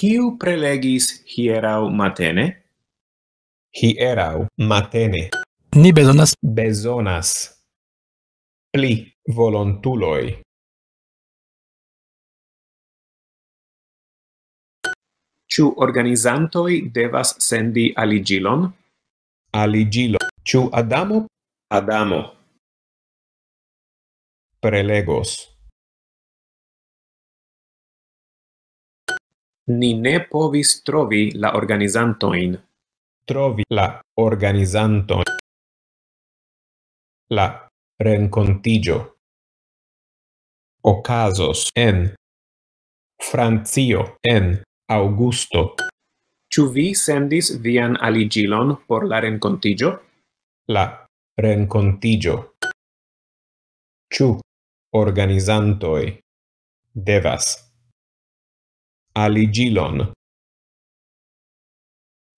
Quiu prelegis hierau matene? Hierau matene. Ni bezonas. Bezonas. Pli volontuloi. Ciu organizantoi devas sendi aligilon? Aligilon. Ciu Adamo? Adamo. Prelegos. ni ne povis trovi la organizantoin. Trovi la organizantoin. La rencontigio ocasos en Francio en Augusto. Ciu vi sendis vian aligilon por la rencontigio? La rencontigio. Ciu organizantoi devas Ali Gilon.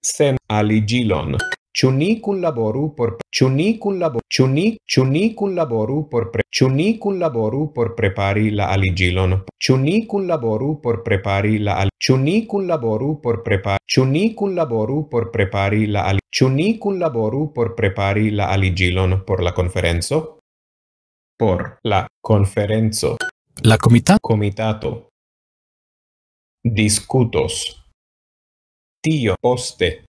Sem Ali Gilon. Ciuni laboru por ciuni laboru ciuni ciuni laboru por pre ciuni laboru por prepari la aligilon ciuni laboru por prepari la al ciuni laboru por prepari ciuni laboru por prepari la al ciuni laboru por prepari la aligilon por la conferenzo por la conferenzo la comitato comitato discutos tio poste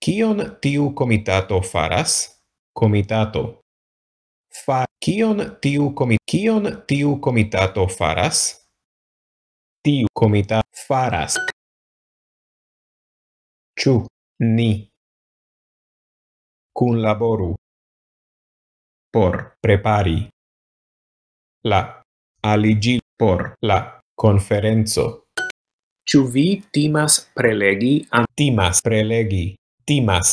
kion tiu comitato faras comitato fa kion tiu comi kion tiu comitato faras tiu comita faras chu ni kun laboru por prepari la aligi por la conferenzo. Ciu vi timas prelegi an... Timas prelegi. Timas.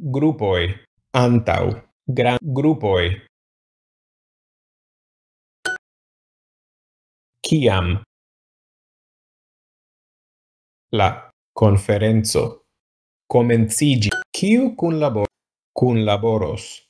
Grupoi. Antau. Gran... Grupoi. Kiam La conferenzo. Comenzigi. Ciu cun labor... Cun laboros.